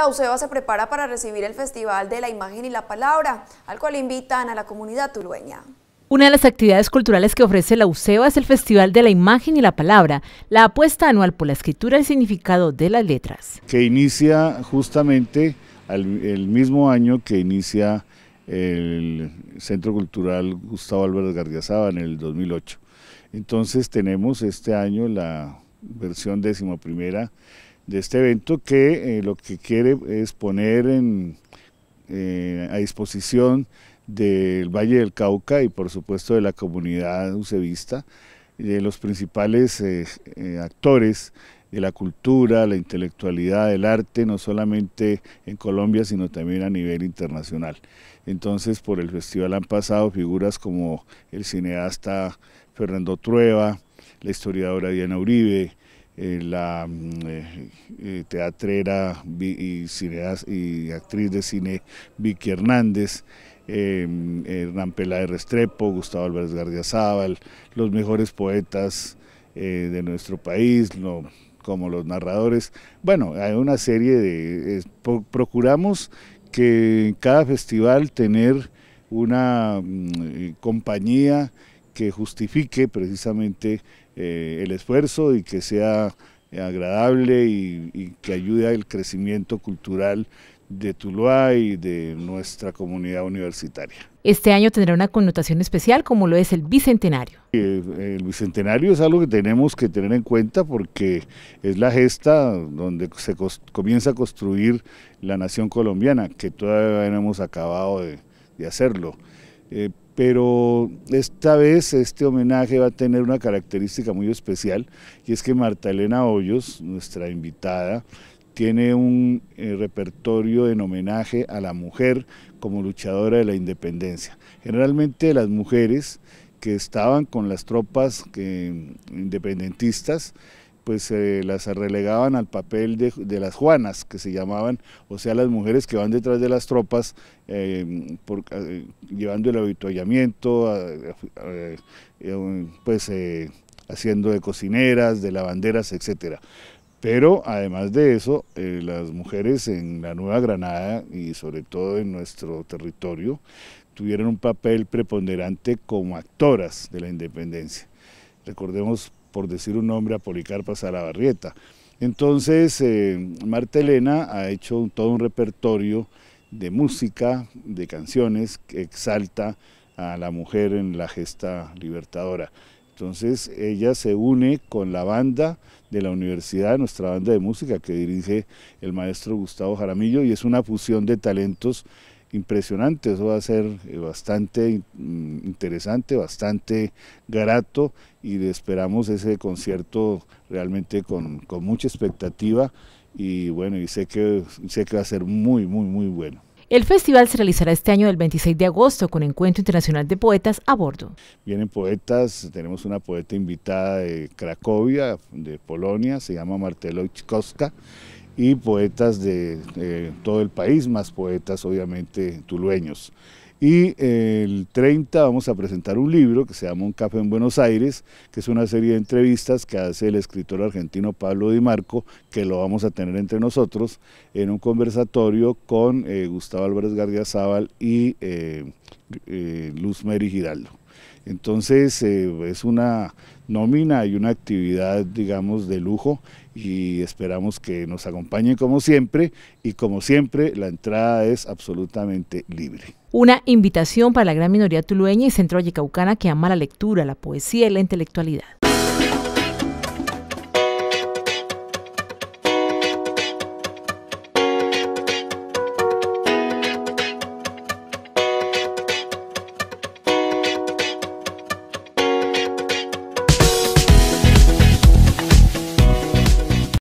la UCEBA se prepara para recibir el Festival de la Imagen y la Palabra, al cual invitan a la comunidad tulueña. Una de las actividades culturales que ofrece la UCEBA es el Festival de la Imagen y la Palabra, la apuesta anual por la escritura y significado de las letras. Que inicia justamente el mismo año que inicia el Centro Cultural Gustavo Álvarez Gardiazaba en el 2008. Entonces tenemos este año la versión décima primera de este evento que eh, lo que quiere es poner eh, a disposición del Valle del Cauca y por supuesto de la comunidad Usevista de los principales eh, actores de la cultura, la intelectualidad, el arte, no solamente en Colombia, sino también a nivel internacional. Entonces, por el festival han pasado figuras como el cineasta Fernando Trueba, la historiadora Diana Uribe, eh, la mm, eh, eh, teatrera y, actriz de cine Vicky Hernández, em, Hernán Peláez Restrepo, Gustavo Álvarez Gardiazabal, los mejores poetas de nuestro país, como los narradores. Bueno, hay una serie de... procuramos que en cada festival tener una mm, compañía que justifique precisamente eh, el esfuerzo y que sea agradable y, que ayude al crecimiento cultural de Tuluá y de nuestra comunidad universitaria. Este año tendrá una connotación especial como lo es el Bicentenario. Eh, el, Bicentenario es algo que tenemos que tener en cuenta porque es la gesta donde se comienza a construir la nación colombiana, que todavía no hemos acabado de hacerlo. Eh, pero esta vez este homenaje va a tener una característica muy especial y es que Marta Elena Hoyos, nuestra invitada, tiene un eh, repertorio en homenaje a la mujer como luchadora de la independencia. Generalmente las mujeres que estaban con las tropas independentistas pues las relegaban al papel de, las Juanas, que se llamaban, o sea, las mujeres que van detrás de las tropas, eh, eh, llevando el avituallamiento, eh, pues haciendo de cocineras, de lavanderas, etc. Pero además de eso, las mujeres en la Nueva Granada y sobre todo en nuestro territorio, tuvieron un papel preponderante como actoras de la independencia. Recordemos por decir un nombre, a Policarpa Barrieta. Entonces, eh, Marta Elena ha hecho todo un repertorio de música, de canciones que exalta a la mujer en la gesta libertadora. Entonces ella se une con la banda de la universidad, nuestra banda de música que dirige el maestro Gustavo Jaramillo y es una fusión de talentos impresionante, eso va a ser eh, bastante mm, interesante, bastante grato y esperamos ese concierto realmente con, con mucha expectativa y bueno, y sé que, sé que va a ser muy, muy, muy bueno. El festival se realizará este año del 26 de agosto con Encuentro Internacional de Poetas a bordo. Vienen poetas, tenemos una poeta invitada de Cracovia, de Polonia, se llama Martelo Ichkowska, y poetas de todo el país, más poetas obviamente tulueños. Y el 30 vamos a presentar un libro que se llama Un café en Buenos Aires, que es una serie de entrevistas que hace el escritor argentino Pablo Di Marco, que lo vamos a tener entre nosotros en un conversatorio con eh, Gustavo Álvarez García Zaval y eh, eh, Luz Mary Giraldo. Entonces eh, es una nómina y una actividad, digamos, de lujo y esperamos que nos acompañen como siempre y como siempre la entrada es absolutamente libre. Una invitación para la gran minoría tulueña y centro caucana que ama la lectura, la poesía y la intelectualidad.